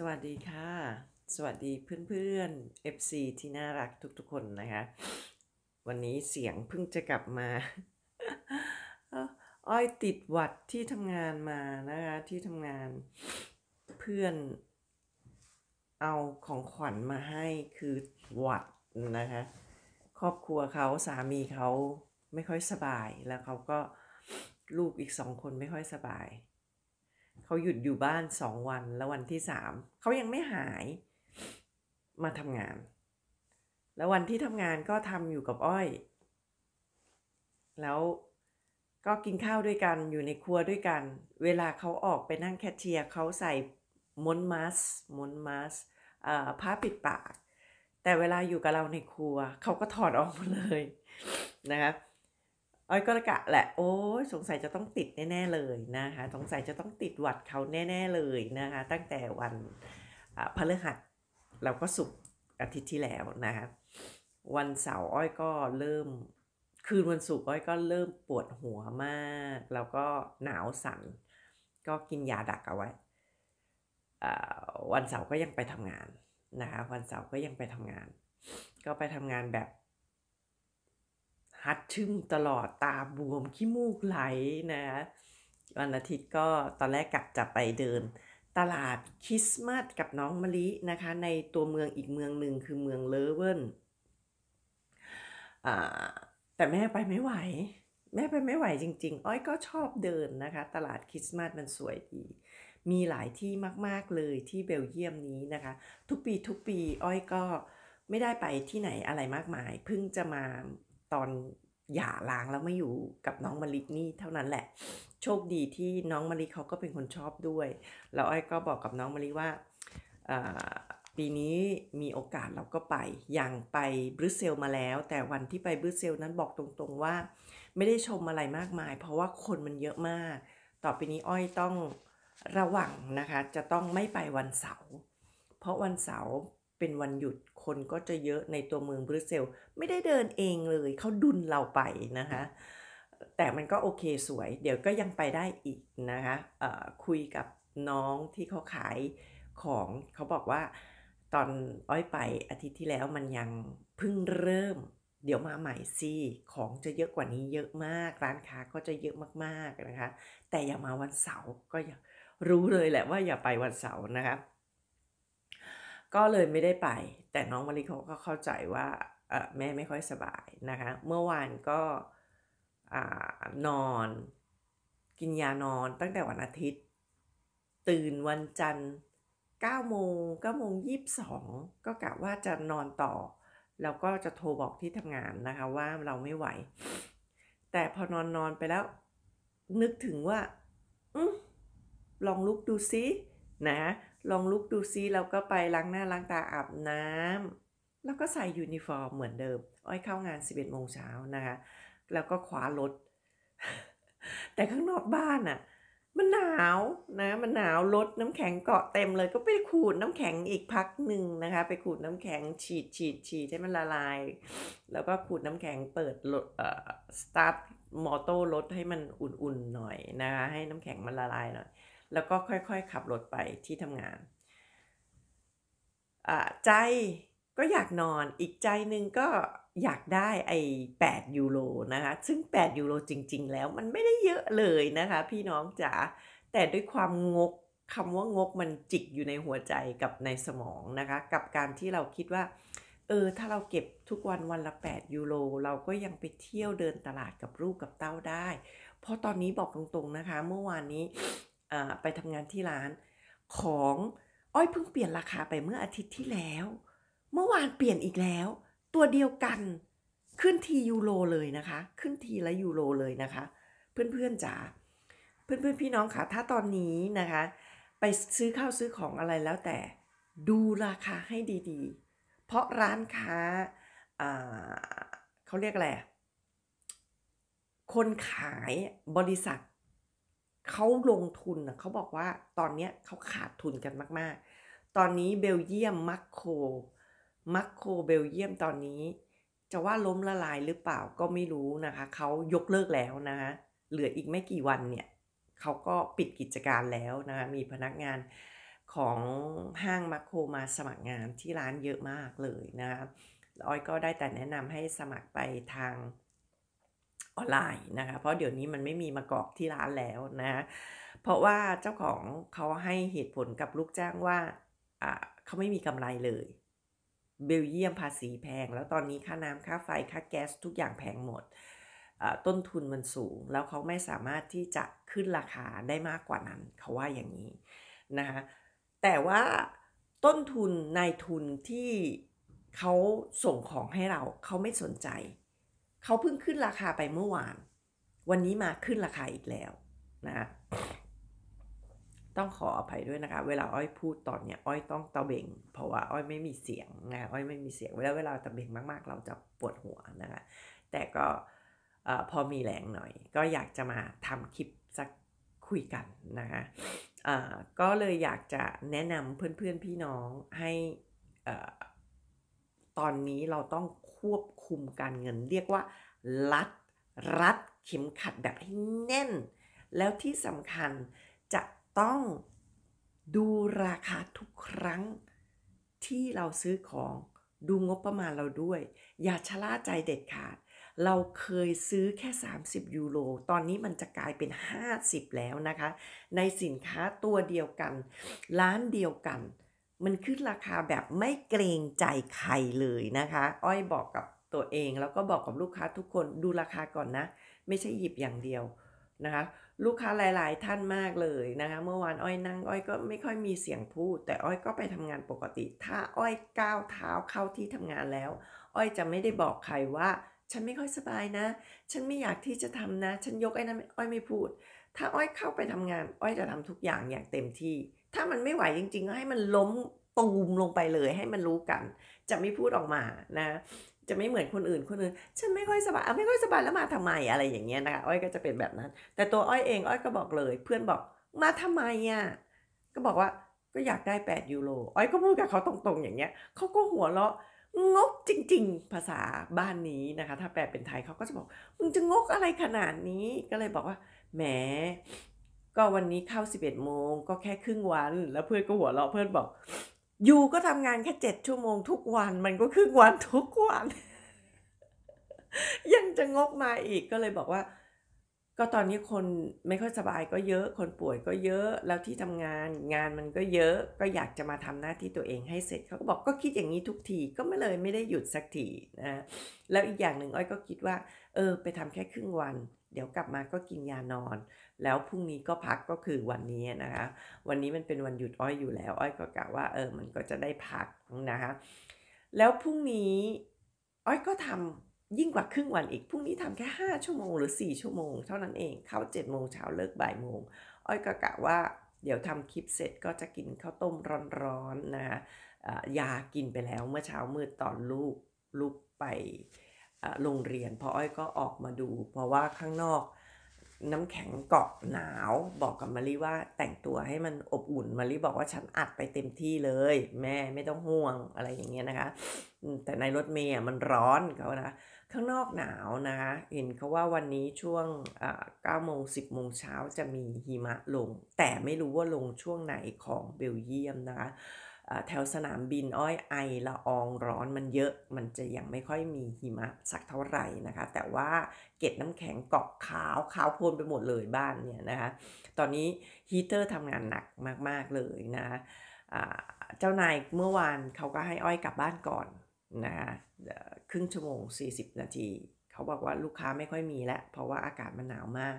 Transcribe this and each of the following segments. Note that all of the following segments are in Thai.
สวัสดีค่ะ สวัสดีเพื่อนๆ FC ที่น่ารักทุกๆคนนะคะ วันนี้เสียงเพิ่งจะกลับมาอ้อยติดหวัดที่ทำงานมานะคะที่ทำงานเพื่อนเอาของขวัญมาให้คือหวัดนะคะครอบครัวเขาสามีเขาไม่ค่อยสบายแล้วเขาก็ลูกอีกสองคนไม่ค่อยสบายเขาหยุดอยู่บ้านสองวันแล้ววันที่สามเขายังไม่หายมาทำงาน แล้ววันที่ทำงานก็ทำอยู่กับอ้อย แล้วก็กินข้าวด้วยกันอยู่ในครัวด้วยกัน เวลาเขาออกไปนั่งแคชเชียร์เขาใส่มนมาสมนมาสผ้าปิดปาก แต่เวลาอยู่กับเราในครัวเขาก็ถอดออกหมดเลยนะคะอ้อยก็กะแหละโอ้ยสงสัยจะต้องติดแน่ๆเลยนะคะสงสัยจะต้องติดหวัดเขาแน่ๆเลยนะคะ ตั้งแต่วันพฤหัสเราก็สุกอาทิตย์ที่แล้วนะคะวันเสาร์อ้อยก็เริ่มคืนวันศุกร์อ้อยก็เริ่มปวดหัวมากแล้วก็หนาวสัน่นก็กินยาดักเอาไว้ วันเสาร์ก็ยังไปทำงานนะคะวันเสาร์ก็ยังไปทำงานก็ไปทำงานแบบฮัดชึ่งตลอดตาบวมขี้มูกไหลนะวันอาทิตย์ก็ ตอนแรกกลับจะไปเดิน ตลาดคริสต์มาสกับน้องมะลิ นะคะ ในตัวเมืองอีกเมืองหนึ่งคือเมืองเลเวนแต่แม่ไปไม่ไหว แม่ไปไม่ไหวจริงๆอ้อยก็ชอบเดินนะคะ ตลาดคริสต์มาสมันสวยดี มีหลายที่มาก ๆ เลยที่เบลเยียมนี้นะคะ ทุกปีทุกปี อ้อยก็ไม่ได้ไปที่ไหนอะไรมากมาย เพิ่งจะมาตอนหย่าล้างแล้วไม่อยู่กับน้องมาลินี่เท่านั้นแหละ โชคดีที่น้องมาลิเขาก็เป็นคนชอบด้วยแล้วอ้อยก็บอกกับน้องมาลิว่า ปีนี้มีโอกาสเราก็ไปอย่างไปบรัสเซลมาแล้ว แต่วันที่ไปบรัสเซลนั้นบอกตรง ๆว่าไม่ได้ชมอะไรมากมาย เพราะว่าคนมันเยอะมาก ต่อไปนี้อ้อยต้องระวังนะคะ จะต้องไม่ไปวันเสาร์ เพราะวันเสาร์เป็นวันหยุดคนก็จะเยอะในตัวเมืองบรุสเซลไม่ได้เดินเองเลยเขาดุนเราไปนะคะ แต่มันก็โอเคสวย เดี๋ยวก็ยังไปได้อีกนะคะคุยกับน้องที่เขาขายของเขาบอกว่า ตอนอ้อยไปอาทิตย์ที่แล้วมันยังเพิ่งเริ่ม เดี๋ยวมาใหม่สิ ของจะเยอะกว่านี้เยอะมากร้านค้าก็จะเยอะมากๆนะคะ แต่อย่ามาวันเสาร์ก็อย่ารู้เลยแหละว่าอย่าไปวันเสาร์นะคะก็เลยไม่ได้ไป แต่น้องมาริเขาก็เข้าใจว่า แม่ไม่ค่อยสบายนะคะ เมื่อวานก็นอน กินยานอนตั้งแต่วันอาทิตย์ ตื่นวันจันทร์9โมง9โมง22ก็กะว่าจะนอนต่อ แล้วก็จะโทรบอกที่ทำงานนะคะว่าเราไม่ไหว แต่พอนอนนอนไปแล้ว นึกถึงว่าลองลุกดูซินะลองลุกดูซิแล้วก็ไปล้างหน้าล้างตาอาบน้ำแล้วก็ใส่ยูนิฟอร์มเหมือนเดิมอ้อยเข้างาน 11โมงเช้านะคะแล้วก็ขวารถ แต่ข้างนอกบ้านอะ่ะมันหนาวนะมันหนาว รถน้ำแข็งเกาะเต็มเลย ก็ไปขูดน้ำแข็งอีกพักหนึ่งนะคะไปขูดน้ำแข็งฉีดฉีดฉีดให้มันละลาย แล้วก็ขูดน้ำแข็งเปิดรถเอ่อสตาร์ทมอเตอร์รถให้มันอุ่นๆหน่อยนะคะให้น้ำแข็งมันละลายหน่อยแล้วก็ค่อย ๆ ขับรถไปที่ทำงานใจก็อยากนอน อีกใจนึงก็อยากได้ไอ้8ยูโรนะคะ ซึ่ง8ยูโรจริงๆแล้วมันไม่ได้เยอะเลยนะคะพี่น้องจ๋า แต่ด้วยความงกคำว่างกมันจิกอยู่ในหัวใจกับในสมองนะคะ กับการที่เราคิดว่าเออถ้าเราเก็บทุกวันวันละ 8 ยูโรเราก็ยังไปเที่ยวเดินตลาดกับลูกกับเต้าได้ เพราะตอนนี้บอกตรงๆนะคะ เมื่อวานนี้ไปทำงานที่ร้านของอ้อยเพิ่งเปลี่ยนราคาไปเมื่ออาทิตย์ที่แล้ว เมื่อวานเปลี่ยนอีกแล้ว ตัวเดียวกันขึ้นทียูโรเลยนะคะขึ้นทีละยูโรเลยนะคะ เพื่อนๆจ๋าเพื่อนๆพี่น้องค่ะถ้าตอนนี้นะคะ ไปซื้อข้าวซื้อของอะไรแล้วแต่ดูราคาให้ดีๆ เพราะร้านค้าเขาเรียกอะไรคนขายบริษัทเขาลงทุนเขาบอกว่าตอนนี้เขาขาดทุนกันมาก ๆ ตอนนี้เบลเยียมมัคโคมัคโคเบลเยียมตอนนี้ จะว่าล้มละลายหรือเปล่าก็ไม่รู้นะคะ เขายกเลิกแล้วนะคะเหลืออีกไม่กี่วันเนี่ยเขาก็ปิดกิจการแล้วนะคะ มีพนักงานของห้างมัคโคมาสมัครงานที่ร้านเยอะมากเลยนะคะอ้อยก็ได้แต่แนะนำให้สมัครไปทางออนไลน์นะคะเพราะเดี๋ยวนี้มันไม่มีมากอกที่ร้านแล้วนะเพราะว่าเจ้าของเขาให้เหตุผลกับลูกจ้างว่าเขาไม่มีกำไรเลย เบลเยียมภาษีแพง แล้วตอนนี้ค่าน้ำค่าไฟค่าแก๊สทุกอย่างแพงหมดต้นทุนมันสูง แล้วเขาไม่สามารถที่จะขึ้นราคาได้มากกว่านั้นเขาว่าอย่างนี้นะคะแต่ว่าต้นทุนนายทุนที่เขาส่งของให้เราเขาไม่สนใจเขาเพิ่งขึ้นราคาไปเมื่อวาน วันนี้มาขึ้นราคาอีกแล้วนะ ต้องขออภัยด้วยนะคะ เวลาอ้อยพูดตอนเนี้ยอ้อยต้องตะเบงเพราะว่า อ้อยไม่มีเสียงนะอ้อยไม่มีเสียงเวลาเวลาตะเบงมาก ๆ เราจะปวดหัวนะคะ แต่ก็พอมีแรงหน่อยก็อยากจะมาทำคลิปสักคุยกันนะคะก็เลยอยากจะแนะนำเพื่อนๆพี่น้องให้ตอนนี้เราต้องควบคุมการเงินเรียกว่า รัด รัดเข็มขัดแบบให้แน่น แล้วที่สำคัญจะต้องดูราคาทุกครั้งที่เราซื้อของดูงบประมาณเราด้วย อย่าชะล่าใจเด็ดขาด เราเคยซื้อแค่ 30 ยูโรตอนนี้มันจะกลายเป็น 50 แล้วนะคะ ในสินค้าตัวเดียวกันร้านเดียวกันมันขึ้นราคาแบบไม่เกรงใจใครเลยนะคะ อ้อยบอกกับตัวเองแล้วก็บอกกับลูกค้าทุกคนดูราคาก่อนนะ ไม่ใช่หยิบอย่างเดียวนะคะลูกค้าหลาย ๆ ท่านมากเลยนะคะเมื่อวานอ้อยนั่งอ้อยก็ไม่ค่อยมีเสียงพูด แต่อ้อยก็ไปทำงานปกติ ถ้าอ้อยก้าวเท้าเข้าที่ทำงานแล้ว อ้อยจะไม่ได้บอกใครว่า ฉันไม่ค่อยสบายนะ ฉันไม่อยากที่จะทำนะ ฉันยกไอ้นั้นอ้อยไม่พูด ถ้าอ้อยเข้าไปทำงาน อ้อยจะทำทุกอย่างอย่างเต็มที่ถ้ามันไม่ไหวจริงๆก็ให้มันล้มตูมลงไปเลยให้มันรู้กัน จะไม่พูดออกมานะ จะไม่เหมือนคนอื่นคนอื่น ฉันไม่ค่อยสบายไม่ค่อยสบายแล้วมาทำไมอะไรอย่างเงี้ยนะคะอ้อยก็จะเป็นแบบนั้น แต่ตัวอ้อยเอง อ้อยก็บอกเลยเพื่อนบอกมาทำไมอ่ะก็บอกว่าก็อยากได้ 8 ยูโรอ้อยก็พูดกับเขาตรง ๆ อย่างเงี้ยเขาก็หัวเราะงกจริง ๆ ภาษาบ้านนี้นะคะถ้าแปลเป็นไทยเขาก็จะบอกมึงจะงกอะไรขนาดนี้ก็เลยบอกว่าแหมก็วันนี้เข้า 11 โมงก็แค่ครึ่งวัน แล้วเพื่อนก็หัวเราะเพื่อนบอกยูก็ทำงานแค่เจ็ดชั่วโมงทุกวัน มันก็ครึ่งวันทุกวัน ยังจะงกมาอีกก็เลยบอกว่า ก็ตอนนี้คนไม่ค่อยสบายก็เยอะคนป่วยก็เยอะแล้วที่ทำงาน งานมันก็เยอะก็อยากจะมาทำหน้าที่ตัวเองให้เสร็จเขาก็บอกก็คิดอย่างนี้ทุกทีก็ไม่เลยไม่ได้หยุดสักทีนะแล้วอีกอย่างหนึ่งอ้อยก็คิดว่า เออ ไปทำแค่ครึ่งวัน เดี๋ยวกลับมาก็กินยานอนแล้วพรุ่งนี้ก็พักก็คือวันนี้นะคะวันนี้มันเป็นวันหยุดอ้อยอยู่แล้ว อ้อยก็กะว่า เออมันก็จะได้พักนะคะแล้วพรุ่งนี้อ้อยก็ทำยิ่งกว่าครึ่งวันอีกพรุ่งนี้ทำแค่ 5 ชั่วโมงหรือ4ชั่วโมงเท่านั้นเองเข้า7โมงเช้าเลิกบ่ายโมงอ้อยก็กะว่า เดี๋ยวทำคลิปเสร็จก็จะกินข้าวต้มร้อนๆนนะคะยากินไปแล้วเมื่อเช้ามืดตอนลูกลูกไปโรงเรียนพออ้อยก็ออกมาดูเพราะว่าข้างนอกน้ำแข็งเกาะหนาว บอกกับมารีว่าแต่งตัวให้มันอบอุ่นมารีบอกว่าฉันอัดไปเต็มที่เลย แม่ไม่ต้องห่วงอะไรอย่างเงี้ยนะคะแต่ในรถเมย์มันร้อนเขานะข้างนอกหนาวนะคะเห็นเขาว่าวันนี้ช่วงเก้าโมงสิบโมงเช้าจะมีหิมะลง แต่ไม่รู้ว่าลงช่วงไหนของเบลเยียมนะคะแถวสนามบินอ้อยไอละอองร้อนมันเยอะมันจะยังไม่ค่อยมีหิมะสักเท่าไหร่นะคะ แต่ว่าเก็ดน้ำแข็งเกาะขาวขาวโพลนไปหมดเลยบ้านเนี่ยนะคะตอนนี้ฮีเตอร์ทำงานหนักมากๆเลยนะเจ้านายเมื่อวานเขาก็ให้อ้อยกลับบ้านก่อนนะคะครึ่งชั่วโมง 40 นาที เขาบอกว่าลูกค้าไม่ค่อยมีแล้ว เพราะว่าอากาศมันหนาวมาก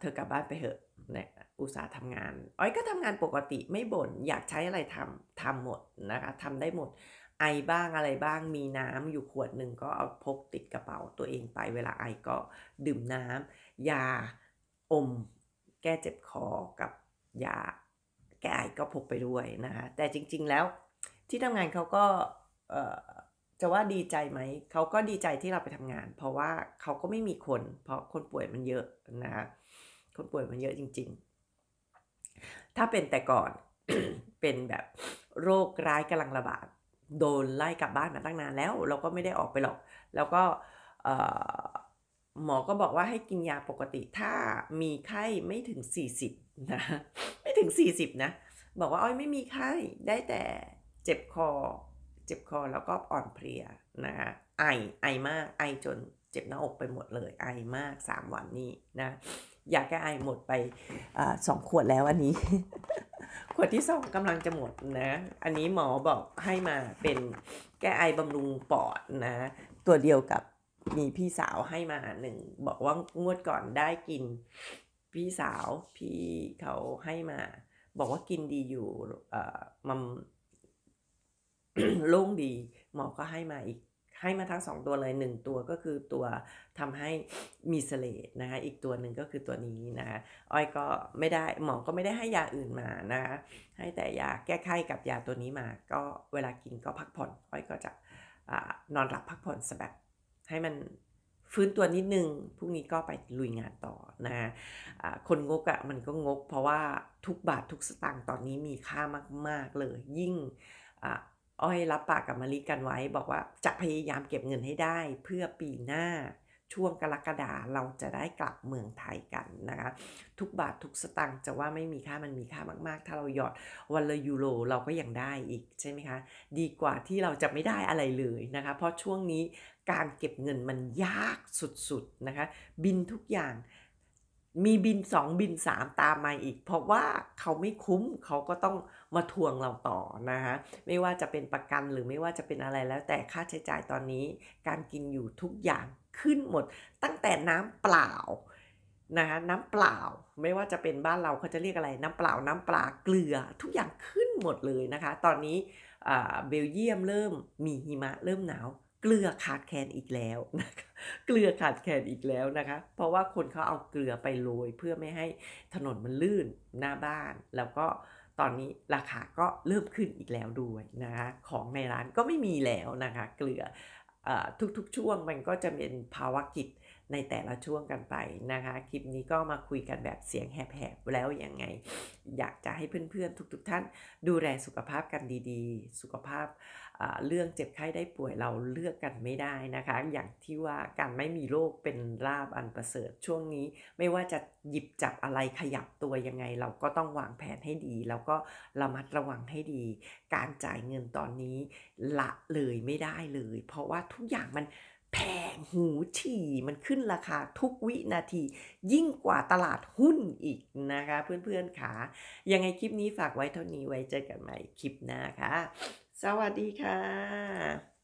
เธอกลับบ้านไปเถอะเนี่ยอุตสาห์ทำงานอ้อยก็ทำงานปกติไม่บน่น อยากใช้อะไรทำทำหมดนะคะทำได้หมด ไอบ้างอะไรบ้าง มีน้ำอยู่ขวดหนึ่งก็เอาพกติดกระเป๋าตัวเองไป เวลาไอก็ดื่มน้ำยาอม แก้เจ็บคอกับยาแก้ไอก็พกไปด้วยนะคะ แต่จริงๆแล้วที่ทำงานเขาก็จะว่าดีใจไหม เขาก็ดีใจที่เราไปทำงาน เพราะว่าเขาก็ไม่มีคน เพราะคนป่วยมันเยอะนะคะคนป่วยมันเยอะจริง ๆถ้าเป็นแต่ก่อนเป็นแบบโรคร้ายกำลังระบาดโดนไล่กลับบ้านมาตั้งนานแล้วเราก็ไม่ได้ออกไปหรอก แล้วก็หมอก็บอกว่าให้กินยาปกติถ้ามีไข้ไม่ถึง 40นะไม่ถึง 40 นะ บอกว่าอ้อยไม่มีไข้ได้แต่เจ็บคอ เจ็บคอแล้วก็อ่อนเพลียนะคะไอไอมากไอจน เจ็บหน้าอกไปหมดเลยไอมาก 3 วันนี้นะยาแก้ไอหมดไปอสองขวดแล้วอันนี้ ขวดที่สองกำลังจะหมดนะอันนี้หมอบอกให้มาเป็นแก้ไอบำรุงปอดนะ ตัวเดียวกับมีพี่สาวให้มาหนึ่งบอกว่างวดก่อนได้กินพี่สาวพี่เขาให้มา บอกว่ากินดีอยู่มันโล่งดีหมอก็ให้มาอีกให้มาทั้ง2ตัวเลย1ตัวก็คือตัวทำให้มีเสลดนะคะอีกตัวหนึ่งก็คือตัวนี้นะคะอ้อยก็ไม่ได้หมอก็ไม่ได้ให้ยาอื่นมานะคะให้แต่ยาแก้ไขกับยาตัวนี้มา ก็เวลากินก็พักผ่อนอ้อยก็จะนอนหลับพักผ่อนสแบบให้มันฟื้นตัวนิดนึงพรุ่งนี้ก็ไปลุยงานต่อนะะคนงกอะ่ะมันก็งกเพราะว่าทุกบาททุกสตางค์ตอนนี้มีค่ามากๆเลยยิ่งอ้อยรับปากกับมาริกันไว้บอกว่าจะพยายามเก็บเงินให้ได้ เพื่อปีหน้าช่วงกรกฎาเราจะได้กลับเมืองไทยกันนะคะทุกบาททุกสตางค์จะว่าไม่มีค่ามันมีค่ามากๆ ถ้าเราหยอดวันละยูโรเราก็ยังได้อีกใช่ไหมคะดีกว่าที่เราจะไม่ได้อะไรเลยนะคะเพราะช่วงนี้การเก็บเงินมันยากสุดๆนะคะบินทุกอย่างมีบิน 2 บิน3 ตามมาอีก เพราะว่าเขาไม่คุ้มเขาก็ต้องมาทวงเราต่อนะคะไม่ว่าจะเป็นประกันหรือไม่ว่าจะเป็นอะไรแล้ว แต่ค่าใช้จ่ายตอนนี้การกินอยู่ทุกอย่างขึ้นหมด ตั้งแต่น้ำเปล่า นะคะน้ำเปล่า ไม่ว่าจะเป็นบ้านเราเขาจะเรียกอะไร น้ำเปล่าน้ำปลาเกลือทุกอย่างขึ้นหมดเลยนะคะ ตอนนี้เบลเยียมเริ่มมีหิมะเริ่มหนาวเกลือขาดแคลนอีกแล้วนะคะเกลือขาดแคลนอีกแล้วนะคะ เพราะว่าคนเขาเอาเกลือไปโรย เพื่อไม่ให้ถนนมันลื่นหน้าบ้านแล้วก็ตอนนี้ราคาก็เริ่มขึ้นอีกแล้วด้วยนะคะของในร้านก็ไม่มีแล้วนะคะ เกลืออทุกๆช่วงมันก็จะเป็นภาวะกิจในแต่ละช่วงกันไปนะคะ คลิปนี้ก็มาคุยกันแบบเสียงแหบๆแล้วยังไง อยากจะให้เพื่อนๆทุก ๆ ท่านดูแลสุขภาพกันดีๆ สุขภาพเรื่องเจ็บไข้ได้ป่วยเราเลือกกันไม่ได้นะคะ อย่างที่ว่าการไม่มีโรคเป็นลาบอันประเสริฐช่วงนี้ไม่ว่าจะหยิบจับอะไรขยับตัวยังไง เราก็ต้องวางแผนให้ดีแล้วก็ระมัดระวังให้ดี การจ่ายเงินตอนนี้ละเลยไม่ได้เลย เพราะว่าทุกอย่างมันแพงหูฉี่มันขึ้นราคาทุกวินาทียิ่งกว่าตลาดหุ้นอีกนะคะ เพื่อนๆค่ะ ยังไงคลิปนี้ฝากไว้เท่านี้ไว้เจอกันใหม่คลิปหน้าค่ะสวัสดีค่ะ